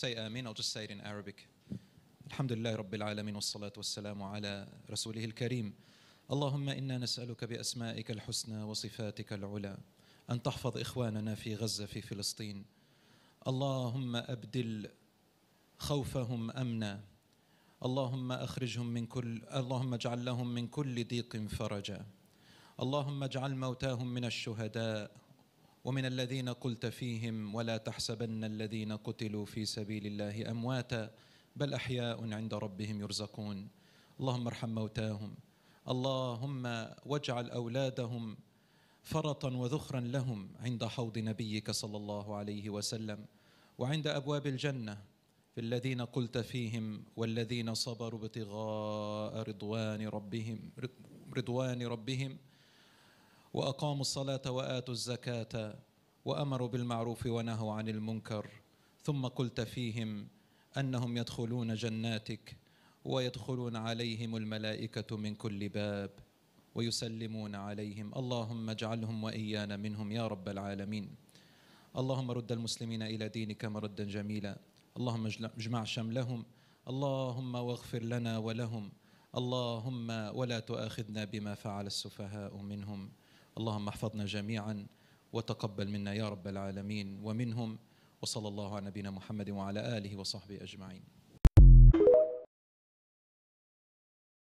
say Amin. I'll just say it in Arabic. الحمد لله رب العالمين والصلاة والسلام على رسوله الكريم اللهم إنا نسألك بأسمائك الحسنى وصفاتك العلى أن تحفظ إخواننا في غزة في فلسطين اللهم أبدل خوفهم أمنا اللهم أخرجهم من كل اللهم اجعل لهم من كل ضيق فرجا اللهم اجعل موتاهم من الشهداء ومن الذين قلت فيهم ولا تحسبن الذين قتلوا في سبيل الله امواتا بل احياء عند ربهم يرزقون اللهم ارحم موتاهم اللهم واجعل اولادهم فرطا وذخرا لهم عند حوض نبيك صلى الله عليه وسلم وعند ابواب الجنه في الذين قلت فيهم والذين صبروا ابتغاء رضوان ربهم رضوان ربهم واقاموا الصلاه واتوا الزكاه وامروا بالمعروف ونهوا عن المنكر ثم قلت فيهم انهم يدخلون جناتك ويدخلون عليهم الملائكه من كل باب ويسلمون عليهم اللهم اجعلهم وايانا منهم يا رب العالمين اللهم رد المسلمين الى دينك مردا جميلا اللهم اجمع شملهم اللهم واغفر لنا ولهم اللهم ولا تؤاخذنا بما فعل السفهاء منهم اللهم احفظنا جميعا وتقبل منا يا رب العالمين ومنهم وصلى الله على نبينا محمد وعلى اله وصحبه اجمعين